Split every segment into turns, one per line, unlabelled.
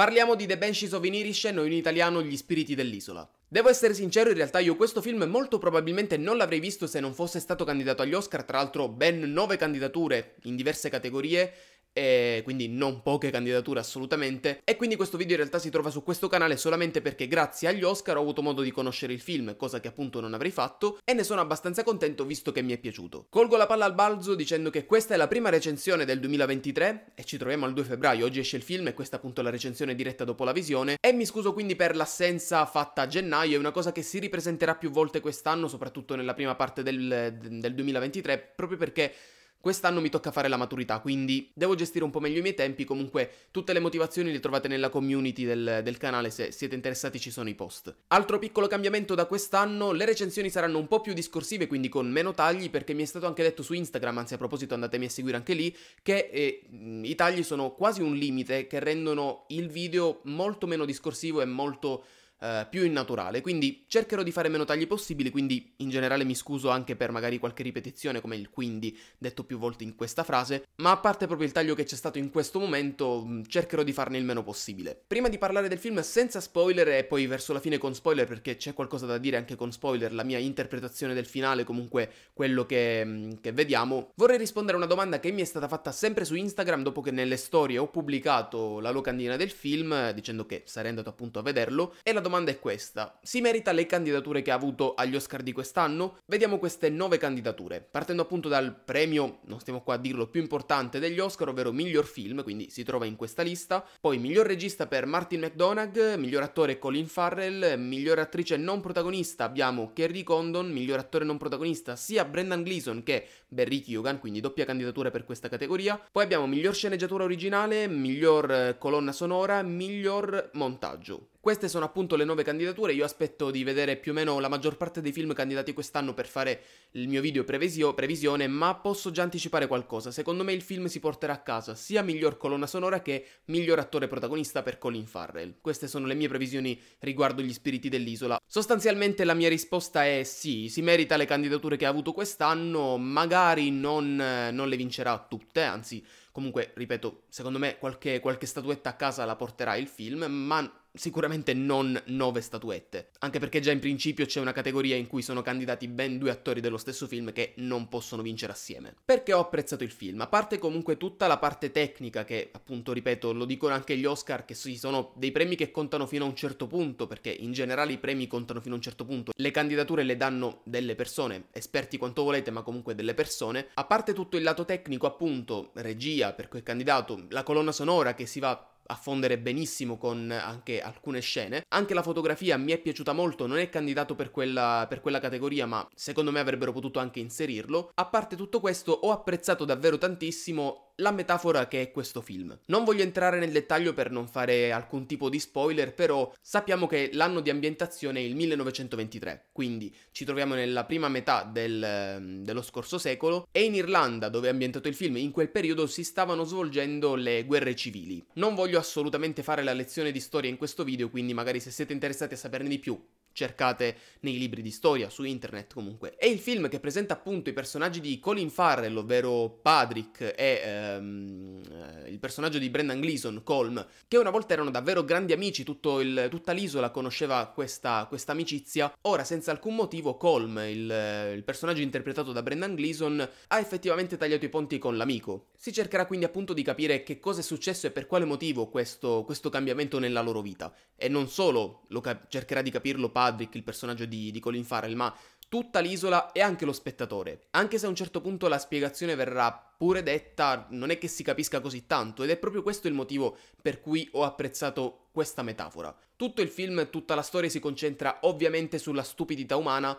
Parliamo di The Banshees of Inirishen o in italiano Gli spiriti dell'isola. Devo essere sincero, in realtà io questo film molto probabilmente non l'avrei visto se non fosse stato candidato agli Oscar, tra l'altro ben nove candidature in diverse categorie, e quindi non poche candidature assolutamente. E quindi questo video in realtà si trova su questo canale solamente perché grazie agli Oscar ho avuto modo di conoscere il film, cosa che appunto non avrei fatto, e ne sono abbastanza contento visto che mi è piaciuto. Colgo la palla al balzo dicendo che questa è la prima recensione del 2023 e ci troviamo al 2 febbraio, oggi esce il film e questa appunto è la recensione diretta dopo la visione e mi scuso quindi per l'assenza fatta a gennaio, è una cosa che si ripresenterà più volte quest'anno, soprattutto nella prima parte del, del 2023, proprio perché Quest'anno mi tocca fare la maturità, quindi devo gestire un po' meglio i miei tempi. Comunque, tutte le motivazioni le trovate nella community del, del, canale. Se siete interessati, ci sono i post. Altro piccolo cambiamento da quest'anno: le recensioni saranno un po' più discorsive, quindi con meno tagli, perché mi è stato anche detto su Instagram. Anzi, a proposito, andatemi a seguire anche lì. Che eh, i tagli sono quasi un limite che rendono il video molto meno discorsivo e molto eh, più più naturale, Quindi cercherò di fare meno tagli possibili, quindi in generale mi scuso anche per magari qualche ripetizione come il quindi detto più volte in questa frase, ma a parte proprio il taglio che c'è stato in questo momento, mm, cercherò di farne il meno possibile. Prima di parlare del film senza spoiler e poi verso la fine con spoiler perché c'è qualcosa da dire anche con spoiler, la mia interpretazione del finale, comunque quello che, mm, che vediamo, vorrei rispondere a una domanda che mi è stata fatta sempre su Instagram dopo che nelle storie ho pubblicato la locandina del film eh, dicendo che sarei andato appunto a vederlo e la domanda domanda è questa. Si merita le candidature che ha avuto agli Oscar di quest'anno? Vediamo queste nove candidature. Partendo appunto dal premio, non stiamo qua a dirlo, più importante degli Oscar, ovvero miglior film, quindi si trova in questa lista. Poi miglior regista per Martin McDonagh, miglior attore Colin Farrell, miglior attrice non protagonista abbiamo Kerry Condon, miglior attore non protagonista sia Brendan Gleeson che Barry Keoghan, quindi doppia candidatura per questa categoria. Poi abbiamo miglior sceneggiatura originale, miglior eh, colonna sonora, miglior montaggio. Queste sono appunto le nuove candidature, io aspetto di vedere più o meno la maggior parte dei film candidati quest'anno per fare il mio video previsio- previsione, ma posso già anticipare qualcosa. Secondo me il film si porterà a casa sia miglior colonna sonora che miglior attore protagonista per Colin Farrell. Queste sono le mie previsioni riguardo gli spiriti dell'isola. Sostanzialmente la mia risposta è sì, si merita le candidature che ha avuto quest'anno, magari non, non le vincerà tutte, anzi comunque, ripeto, secondo me qualche, qualche statuetta a casa la porterà il film, ma sicuramente non nove statuette, anche perché già in principio c'è una categoria in cui sono candidati ben due attori dello stesso film che non possono vincere assieme. Perché ho apprezzato il film? A parte comunque tutta la parte tecnica che, appunto, ripeto, lo dicono anche gli Oscar che sì, sono dei premi che contano fino a un certo punto, perché in generale i premi contano fino a un certo punto. Le candidature le danno delle persone, esperti quanto volete, ma comunque delle persone. A parte tutto il lato tecnico, appunto, regia per quel candidato, la colonna sonora che si va affondere benissimo con anche alcune scene. Anche la fotografia mi è piaciuta molto, non è candidato per quella, per quella categoria, ma secondo me avrebbero potuto anche inserirlo. A parte tutto questo, ho apprezzato davvero tantissimo la metafora che è questo film. Non voglio entrare nel dettaglio per non fare alcun tipo di spoiler, però sappiamo che l'anno di ambientazione è il 1923, quindi ci troviamo nella prima metà del, ehm, dello scorso secolo e in Irlanda, dove è ambientato il film, in quel periodo si stavano svolgendo le guerre civili. Non voglio assolutamente fare la lezione di storia in questo video, quindi magari se siete interessati a saperne di più, cercate nei libri di storia, su internet comunque. È il film che presenta appunto i personaggi di Colin Farrell, ovvero Patrick, e ehm, eh, il personaggio di Brendan Gleeson, Colm, che una volta erano davvero grandi amici, il, tutta l'isola conosceva questa, amicizia. Ora, senza alcun motivo, Colm, il, eh, il personaggio interpretato da Brendan Gleeson, ha effettivamente tagliato i ponti con l'amico. Si cercherà quindi appunto di capire che cosa è successo e per quale motivo questo, questo cambiamento nella loro vita. E non solo, cap- cercherà di capirlo Patrick, Padwick, il personaggio di, di Colin Farrell, ma tutta l'isola e anche lo spettatore. Anche se a un certo punto la spiegazione verrà pure detta, non è che si capisca così tanto ed è proprio questo il motivo per cui ho apprezzato questa metafora. Tutto il film, tutta la storia si concentra ovviamente sulla stupidità umana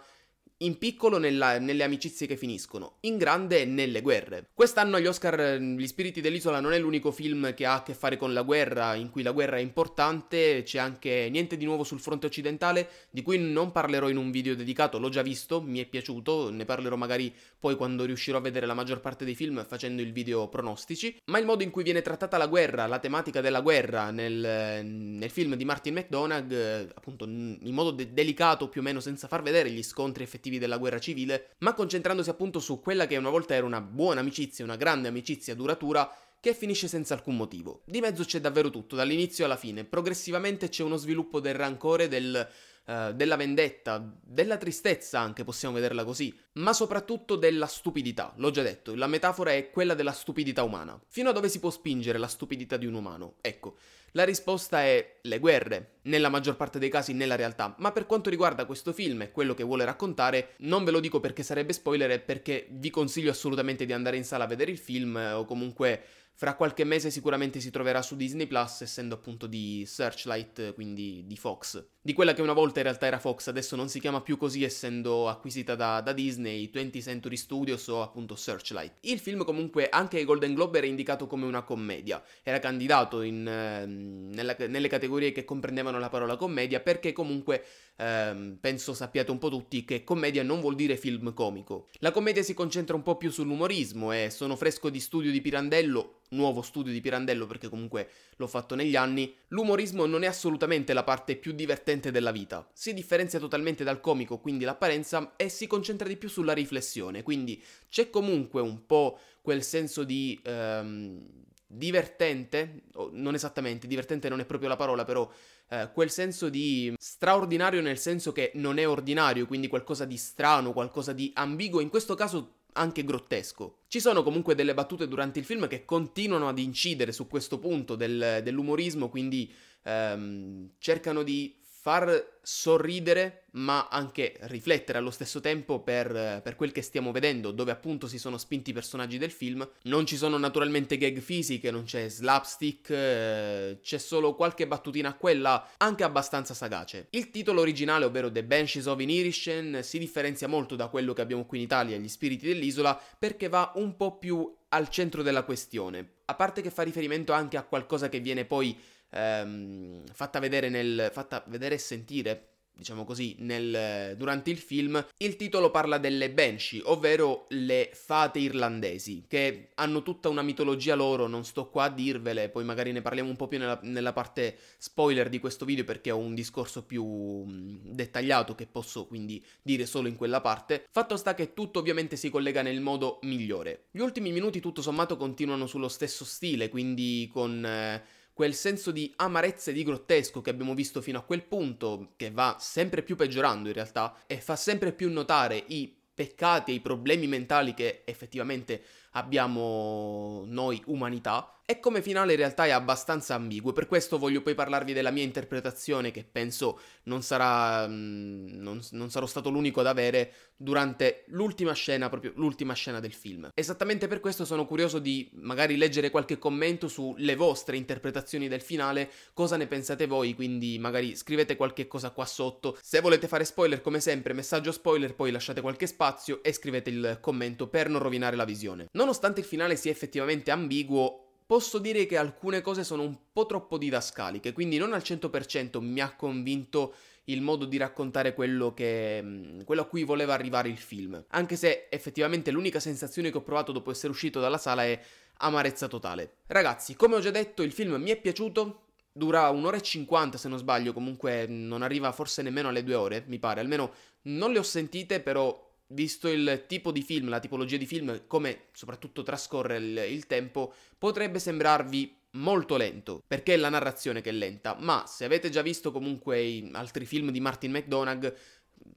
in piccolo nella, nelle amicizie che finiscono, in grande nelle guerre. Quest'anno agli Oscar ehm, Gli spiriti dell'isola non è l'unico film che ha a che fare con la guerra, in cui la guerra è importante, c'è anche Niente di nuovo sul fronte occidentale, di cui non parlerò in un video dedicato, l'ho già visto, mi è piaciuto, ne parlerò magari poi quando riuscirò a vedere la maggior parte dei film facendo il video pronostici, ma il modo in cui viene trattata la guerra, la tematica della guerra nel, nel film di Martin McDonagh, eh, appunto in modo de- delicato più o meno senza far vedere gli scontri effettivi motivi della guerra civile, ma concentrandosi appunto su quella che una volta era una buona amicizia, una grande amicizia duratura che finisce senza alcun motivo. Di mezzo c'è davvero tutto, dall'inizio alla fine. Progressivamente c'è uno sviluppo del rancore, del eh, della vendetta, della tristezza anche, possiamo vederla così, ma soprattutto della stupidità. L'ho già detto, la metafora è quella della stupidità umana. Fino a dove si può spingere la stupidità di un umano? Ecco, la risposta è le guerre, nella maggior parte dei casi nella realtà, ma per quanto riguarda questo film e quello che vuole raccontare, non ve lo dico perché sarebbe spoiler e perché vi consiglio assolutamente di andare in sala a vedere il film eh, o comunque fra qualche mese sicuramente si troverà su Disney Plus, essendo appunto di Searchlight, quindi di Fox. Di quella che una volta in realtà era Fox, adesso non si chiama più così, essendo acquisita da, da Disney, 20th Century Studios o appunto Searchlight. Il film comunque anche ai Golden Globe era indicato come una commedia. Era candidato in, ehm, nella, nelle categorie che comprendevano la parola commedia, perché comunque eh, penso sappiate un po' tutti che commedia non vuol dire film comico. La commedia si concentra un po' più sull'umorismo e eh. sono fresco di studio di Pirandello nuovo studio di Pirandello perché comunque l'ho fatto negli anni, l'umorismo non è assolutamente la parte più divertente della vita. Si differenzia totalmente dal comico, quindi l'apparenza, e si concentra di più sulla riflessione, quindi c'è comunque un po' quel senso di... Ehm, divertente, non esattamente, divertente non è proprio la parola, però eh, quel senso di straordinario nel senso che non è ordinario, quindi qualcosa di strano, qualcosa di ambiguo, in questo caso anche grottesco. Ci sono comunque delle battute durante il film che continuano ad incidere su questo punto del, dell'umorismo, quindi ehm, cercano di far sorridere ma anche riflettere allo stesso tempo per, per, quel che stiamo vedendo, dove appunto si sono spinti i personaggi del film. Non ci sono naturalmente gag fisiche, non c'è slapstick, eh, c'è solo qualche battutina a quella, anche abbastanza sagace. Il titolo originale, ovvero The Banshees of Inirishen, si differenzia molto da quello che abbiamo qui in Italia, Gli spiriti dell'isola, perché va un po' più al centro della questione. A parte che fa riferimento anche a qualcosa che viene poi ehm, fatta, vedere nel, fatta vedere e sentire diciamo così, nel, eh, durante il film, il titolo parla delle Banshee, ovvero le fate irlandesi, che hanno tutta una mitologia loro, non sto qua a dirvele, poi magari ne parliamo un po' più nella, nella parte spoiler di questo video perché ho un discorso più mm, dettagliato che posso quindi dire solo in quella parte. Fatto sta che tutto ovviamente si collega nel modo migliore. Gli ultimi minuti tutto sommato continuano sullo stesso stile, quindi con... Eh, quel senso di amarezza e di grottesco che abbiamo visto fino a quel punto, che va sempre più peggiorando in realtà, e fa sempre più notare i peccati e i problemi mentali che effettivamente abbiamo noi umanità, e come finale in realtà è abbastanza ambiguo, per questo voglio poi parlarvi della mia interpretazione che penso non, sarà, mm, non, non sarò stato l'unico ad avere durante l'ultima scena, proprio l'ultima scena del film. Esattamente per questo sono curioso di magari leggere qualche commento sulle vostre interpretazioni del finale, cosa ne pensate voi, quindi magari scrivete qualche cosa qua sotto. Se volete fare spoiler come sempre, messaggio spoiler, poi lasciate qualche spazio e scrivete il commento per non rovinare la visione. Nonostante il finale sia effettivamente ambiguo, posso dire che alcune cose sono un po' troppo didascaliche, quindi non al 100% mi ha convinto il modo di raccontare quello, che, quello a cui voleva arrivare il film, anche se effettivamente l'unica sensazione che ho provato dopo essere uscito dalla sala è amarezza totale. Ragazzi, come ho già detto, il film mi è piaciuto, dura un'ora e cinquanta se non sbaglio, comunque non arriva forse nemmeno alle due ore, mi pare, almeno non le ho sentite, però visto il tipo di film, la tipologia di film, come soprattutto trascorre il, il, tempo, potrebbe sembrarvi molto lento, perché è la narrazione che è lenta, ma se avete già visto comunque altri film di Martin McDonagh,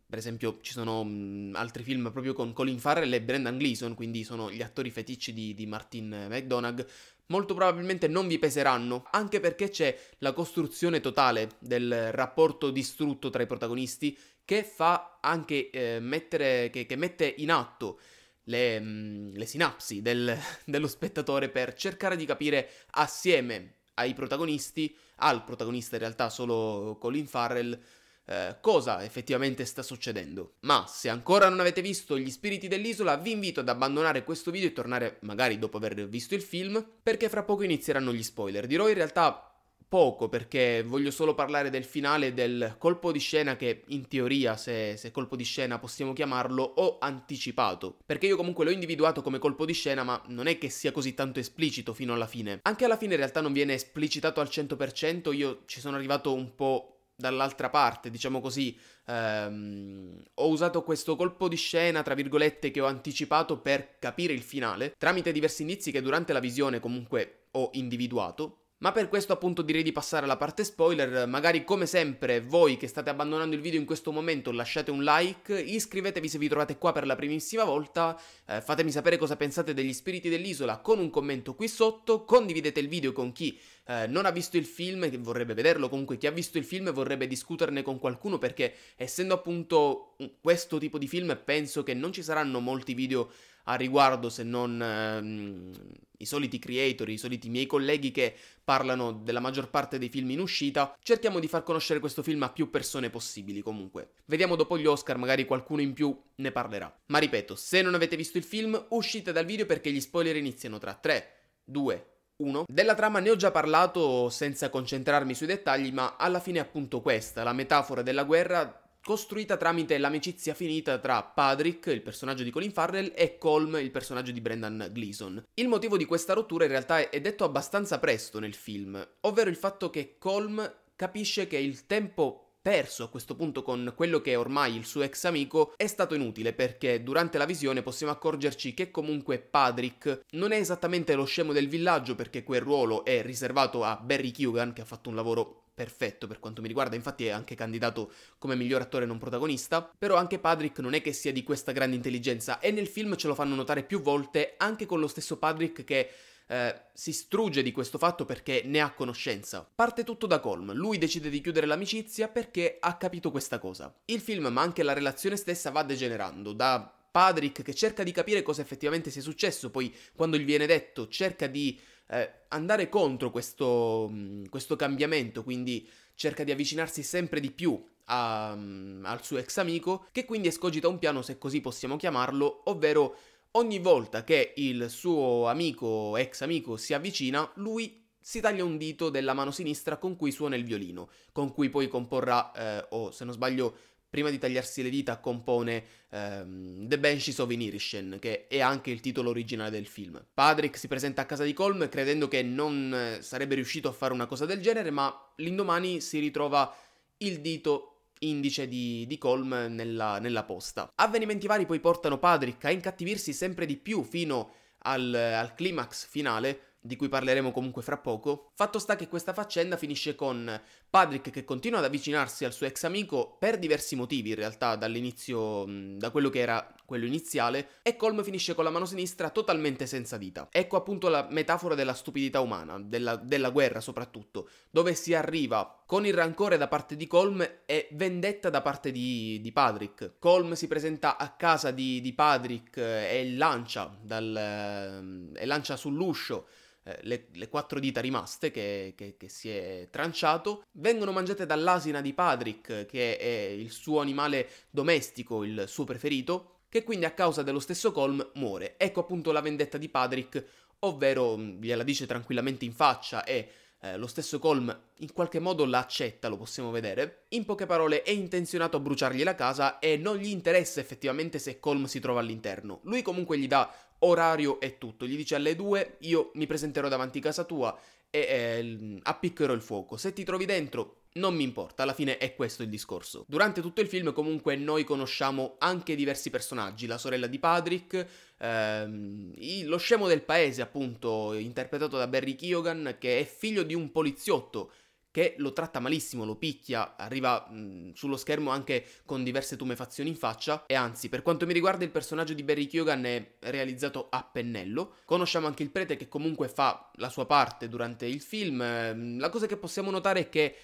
per esempio ci sono mh, mm, altri film proprio con Colin Farrell e Brendan Gleeson, quindi sono gli attori fetici di, di Martin McDonagh, molto probabilmente non vi peseranno, anche perché c'è la costruzione totale del rapporto distrutto tra i protagonisti che fa anche eh, mettere, che, che, mette in atto le, mh, mm, le sinapsi del, dello spettatore per cercare di capire assieme ai protagonisti, al protagonista in realtà solo Colin Farrell, eh, cosa effettivamente sta succedendo. Ma se ancora non avete visto Gli spiriti dell'isola, vi invito ad abbandonare questo video e tornare magari dopo aver visto il film, perché fra poco inizieranno gli spoiler. Dirò in realtà poco perché voglio solo parlare del finale del colpo di scena che in teoria, se, se, colpo di scena possiamo chiamarlo, ho anticipato. Perché io comunque l'ho individuato come colpo di scena ma non è che sia così tanto esplicito fino alla fine. Anche alla fine in realtà non viene esplicitato al 100%, io ci sono arrivato un po' dall'altra parte, diciamo così, ehm, ho usato questo colpo di scena, tra virgolette, che ho anticipato per capire il finale, tramite diversi indizi che durante la visione comunque ho individuato, ma per questo appunto direi di passare alla parte spoiler, magari come sempre voi che state abbandonando il video in questo momento lasciate un like, iscrivetevi se vi trovate qua per la primissima volta, eh, fatemi sapere cosa pensate degli spiriti dell'isola con un commento qui sotto, condividete il video con chi eh, non ha visto il film, e vorrebbe vederlo, comunque chi ha visto il film vorrebbe discuterne con qualcuno perché essendo appunto questo tipo di film penso che non ci saranno molti video a riguardo se non ehm, i soliti creator, i soliti miei colleghi che parlano della maggior parte dei film in uscita, cerchiamo di far conoscere questo film a più persone possibili comunque. Vediamo dopo gli Oscar, magari qualcuno in più ne parlerà. Ma ripeto, se non avete visto il film, uscite dal video perché gli spoiler iniziano tra 3, 2, 1. Della trama ne ho già parlato senza concentrarmi sui dettagli, ma alla fine è appunto questa, la metafora della guerra costruita tramite l'amicizia finita tra Patrick, il personaggio di Colin Farrell, e Colm, il personaggio di Brendan Gleeson. Il motivo di questa rottura in realtà è detto abbastanza presto nel film, ovvero il fatto che Colm capisce che il tempo perso a questo punto con quello che è ormai il suo ex amico è stato inutile perché durante la visione possiamo accorgerci che comunque Patrick non è esattamente lo scemo del villaggio perché quel ruolo è riservato a Barry Kugan che ha fatto un lavoro perfetto per quanto mi riguarda, infatti è anche candidato come miglior attore non protagonista, però anche Patrick non è che sia di questa grande intelligenza e nel film ce lo fanno notare più volte anche con lo stesso Patrick che eh, si strugge di questo fatto perché ne ha conoscenza. Parte tutto da Colm, lui decide di chiudere l'amicizia perché ha capito questa cosa. Il film, ma anche la relazione stessa, va degenerando da Patrick che cerca di capire cosa effettivamente sia successo, poi quando gli viene detto cerca di eh, andare contro questo, mm, questo, cambiamento, quindi cerca di avvicinarsi sempre di più a, mm, al suo ex amico, che quindi escogita un piano, se così possiamo chiamarlo, ovvero ogni volta che il suo amico, ex amico, si avvicina, lui si taglia un dito della mano sinistra con cui suona il violino, con cui poi comporrà, eh, o se non sbaglio, prima di tagliarsi le dita compone ehm, The Banshees of Inirishen, che è anche il titolo originale del film. Patrick si presenta a casa di Colm credendo che non eh, sarebbe riuscito a fare una cosa del genere, ma l'indomani si ritrova il dito indice di, di Colm nella, nella, posta. Avvenimenti vari poi portano Patrick a incattivirsi sempre di più fino al, al climax finale, di cui parleremo comunque fra poco. Fatto sta che questa faccenda finisce con Patrick che continua ad avvicinarsi al suo ex amico per diversi motivi in realtà dall'inizio, mm, da quello che era quello iniziale, e Colm finisce con la mano sinistra totalmente senza dita. Ecco appunto la metafora della stupidità umana, della, della guerra soprattutto, dove si arriva con il rancore da parte di Colm e vendetta da parte di, di Patrick. Colm si presenta a casa di, di Patrick eh, e lancia, dal, eh, e lancia sull'uscio eh, le, le, quattro dita rimaste che, che, che, si è tranciato, vengono mangiate dall'asina di Patrick, che è il suo animale domestico, il suo preferito, che quindi a causa dello stesso Colm muore. Ecco appunto la vendetta di Patrick, ovvero mm, gliela dice tranquillamente in faccia e eh, lo stesso Colm in qualche modo la accetta, lo possiamo vedere. In poche parole è intenzionato a bruciargli la casa e non gli interessa effettivamente se Colm si trova all'interno. Lui comunque gli dà orario e tutto. Gli dice alle 2 io mi presenterò davanti a casa tua e eh, appiccherò il fuoco. Se ti trovi dentro, non mi importa, alla fine è questo il discorso. Durante tutto il film comunque noi conosciamo anche diversi personaggi, la sorella di Patrick, ehm, lo scemo del paese appunto interpretato da Barry Keoghan che è figlio di un poliziotto che lo tratta malissimo, lo picchia, arriva mh, sullo schermo anche con diverse tumefazioni in faccia e anzi, per quanto mi riguarda il personaggio di Barry Kyogan è realizzato a pennello. Conosciamo anche il prete che comunque fa la sua parte durante il film. Ehm, la cosa che possiamo notare è che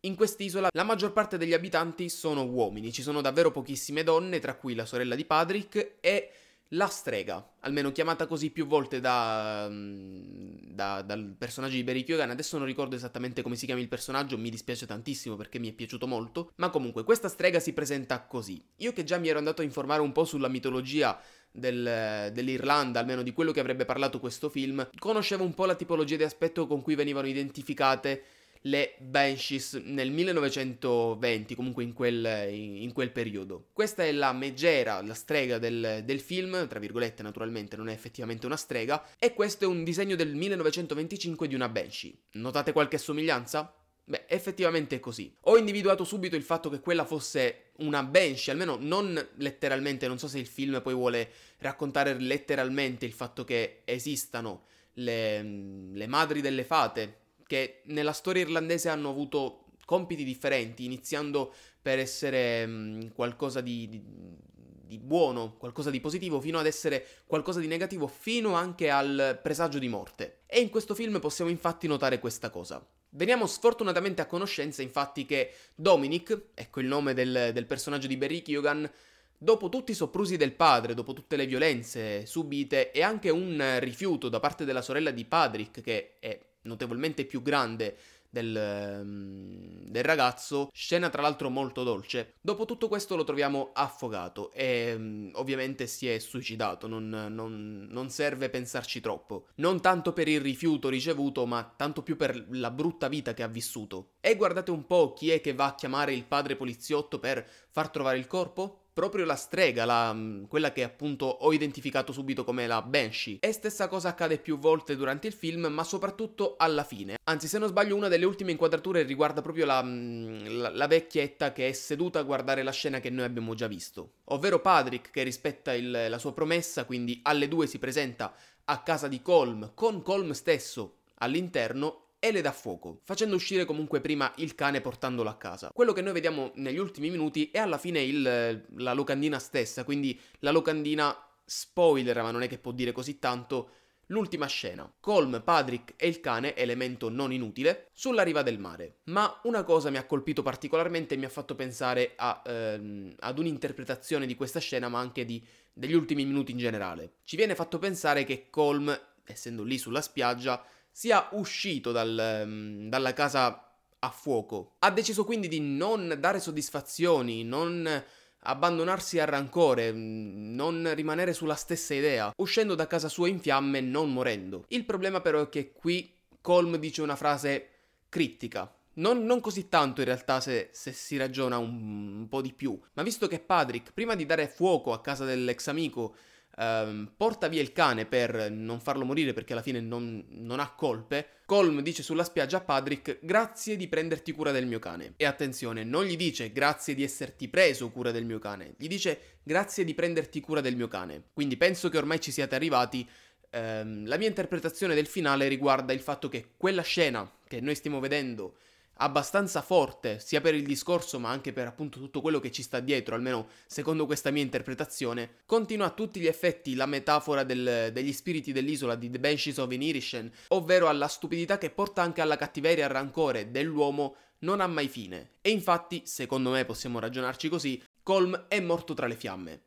in quest'isola la maggior parte degli abitanti sono uomini, ci sono davvero pochissime donne, tra cui la sorella di Patrick e la strega, almeno chiamata così più volte da, mm, da, dal personaggio di Barry Kyogan, adesso non ricordo esattamente come si chiama il personaggio, mi dispiace tantissimo perché mi è piaciuto molto, ma comunque questa strega si presenta così. Io che già mi ero andato a informare un po' sulla mitologia del, dell'Irlanda, almeno di quello che avrebbe parlato questo film, conoscevo un po' la tipologia di aspetto con cui venivano identificate le Banshees nel 1920, comunque in quel, in quel, periodo. Questa è la megera, la strega del, del, film, tra virgolette naturalmente non è effettivamente una strega, e questo è un disegno del 1925 di una Banshee. Notate qualche somiglianza? Beh, effettivamente è così. Ho individuato subito il fatto che quella fosse una Banshee, almeno non letteralmente, non so se il film poi vuole raccontare letteralmente il fatto che esistano le, le madri delle fate, che nella storia irlandese hanno avuto compiti differenti, iniziando per essere mm, qualcosa di, di, di, buono, qualcosa di positivo, fino ad essere qualcosa di negativo, fino anche al presagio di morte. E in questo film possiamo infatti notare questa cosa. Veniamo sfortunatamente a conoscenza infatti che Dominic, ecco il nome del, del personaggio di Barry Keoghan, Dopo tutti i soprusi del padre, dopo tutte le violenze subite e anche un rifiuto da parte della sorella di Patrick, che è notevolmente più grande del, mm, del, ragazzo, scena tra l'altro molto dolce. Dopo tutto questo lo troviamo affogato e mm, ovviamente si è suicidato, non, non, non, serve pensarci troppo. Non tanto per il rifiuto ricevuto, ma tanto più per la brutta vita che ha vissuto. E guardate un po' chi è che va a chiamare il padre poliziotto per far trovare il corpo? proprio la strega, la, mm, quella che appunto ho identificato subito come la Banshee. E stessa cosa accade più volte durante il film, ma soprattutto alla fine. Anzi, se non sbaglio, una delle ultime inquadrature riguarda proprio la, mm, la, la vecchietta che è seduta a guardare la scena che noi abbiamo già visto. Ovvero Patrick che rispetta il, la sua promessa, quindi alle due si presenta a casa di Colm con Colm stesso all'interno e le dà fuoco, facendo uscire comunque prima il cane portandolo a casa. Quello che noi vediamo negli ultimi minuti è alla fine il, la locandina stessa, quindi la locandina spoiler, ma non è che può dire così tanto. L'ultima scena, Colm, Patrick e il cane, elemento non inutile, sulla riva del mare. Ma una cosa mi ha colpito particolarmente e mi ha fatto pensare a, ehm, ad un'interpretazione di questa scena, ma anche di, degli ultimi minuti in generale. Ci viene fatto pensare che Colm, essendo lì sulla spiaggia, sia uscito dal, ehm, dalla casa a fuoco. Ha deciso quindi di non dare soddisfazioni, non abbandonarsi al rancore, mm, non rimanere sulla stessa idea, uscendo da casa sua in fiamme e non morendo. Il problema però è che qui Colm dice una frase critica. Non, non così tanto in realtà se, se si ragiona un, un po' di più, ma visto che Patrick, prima di dare fuoco a casa dell'ex amico, ehm, porta via il cane per non farlo morire perché alla fine non, non ha colpe, Colm dice sulla spiaggia a Patrick grazie di prenderti cura del mio cane. E attenzione, non gli dice grazie di esserti preso cura del mio cane, gli dice grazie di prenderti cura del mio cane. Quindi penso che ormai ci siate arrivati ehm, la mia interpretazione del finale riguarda il fatto che quella scena che noi stiamo vedendo abbastanza forte, sia per il discorso ma anche per appunto tutto quello che ci sta dietro, almeno secondo questa mia interpretazione, continua a tutti gli effetti la metafora del, degli spiriti dell'isola di The Banshees of Inirishen, ovvero alla stupidità che porta anche alla cattiveria e al rancore dell'uomo non ha mai fine. E infatti, secondo me possiamo ragionarci così, Colm è morto tra le fiamme.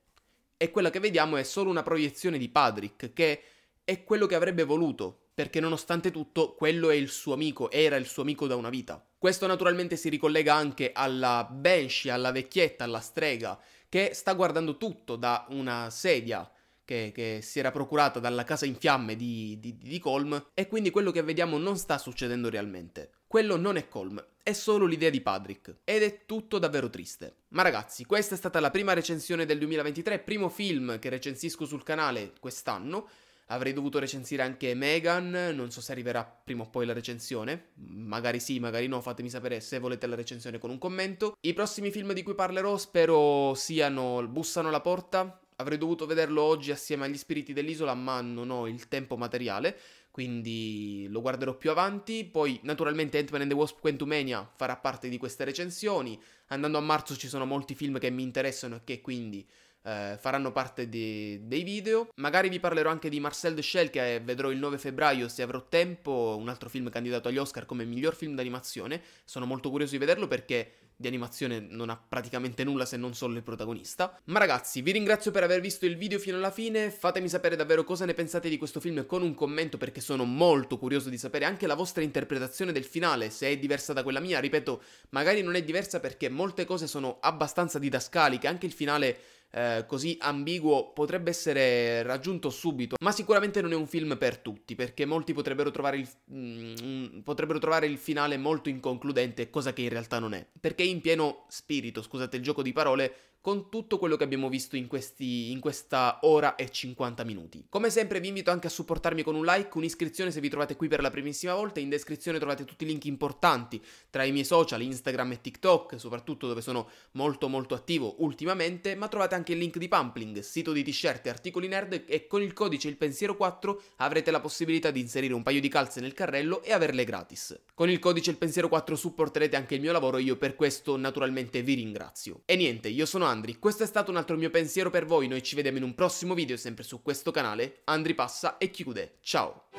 E quella che vediamo è solo una proiezione di Padrick, che è quello che avrebbe voluto, perché nonostante tutto quello è il suo amico, era il suo amico da una vita. Questo naturalmente si ricollega anche alla Banshee, alla vecchietta, alla strega, che sta guardando tutto da una sedia che, che si era procurata dalla casa in fiamme di, di, di Colm, e quindi quello che vediamo non sta succedendo realmente. Quello non è Colm, è solo l'idea di Patrick ed è tutto davvero triste. Ma ragazzi, questa è stata la prima recensione del 2023, primo film che recensisco sul canale quest'anno. Avrei dovuto recensire anche Megan, non so se arriverà prima o poi la recensione, magari sì, magari no, fatemi sapere se volete la recensione con un commento. I prossimi film di cui parlerò spero siano Bussano alla porta, avrei dovuto vederlo oggi assieme agli spiriti dell'isola, ma non ho il tempo materiale, quindi lo guarderò più avanti. Poi, naturalmente, Ant-Man and the Wasp Quantumania farà parte di queste recensioni. Andando a marzo ci sono molti film che mi interessano e che quindi eh, faranno parte di, dei video. Magari vi parlerò anche di Marcel Duchel che vedrò il 9 febbraio se avrò tempo, un altro film candidato agli Oscar come miglior film d'animazione. Sono molto curioso di vederlo perché di animazione non ha praticamente nulla se non solo il protagonista. Ma ragazzi, vi ringrazio per aver visto il video fino alla fine, fatemi sapere davvero cosa ne pensate di questo film con un commento perché sono molto curioso di sapere anche la vostra interpretazione del finale, se è diversa da quella mia, ripeto, magari non è diversa perché molte cose sono abbastanza didascaliche, anche il finale eh, così ambiguo potrebbe essere raggiunto subito, ma sicuramente non è un film per tutti, perché molti potrebbero trovare il, mm, potrebbero trovare il finale molto inconcludente, cosa che in realtà non è, perché in pieno spirito, scusate il gioco di parole, con tutto quello che abbiamo visto in, questi, in questa ora e 50 minuti. Come sempre vi invito anche a supportarmi con un like, un'iscrizione se vi trovate qui per la primissima volta, in descrizione trovate tutti i link importanti tra i miei social, Instagram e TikTok, soprattutto dove sono molto molto attivo ultimamente, ma trovate anche il link di Pumpling, sito di t-shirt e articoli nerd e con il codice il pensiero 4 avrete la possibilità di inserire un paio di calze nel carrello e averle gratis. Con il codice il pensiero 4 supporterete anche il mio lavoro e io per questo naturalmente vi ringrazio. E niente, io sono Andri, questo è stato un altro mio pensiero per voi, noi ci vediamo in un prossimo video sempre su questo canale, Andri passa e chiude, ciao!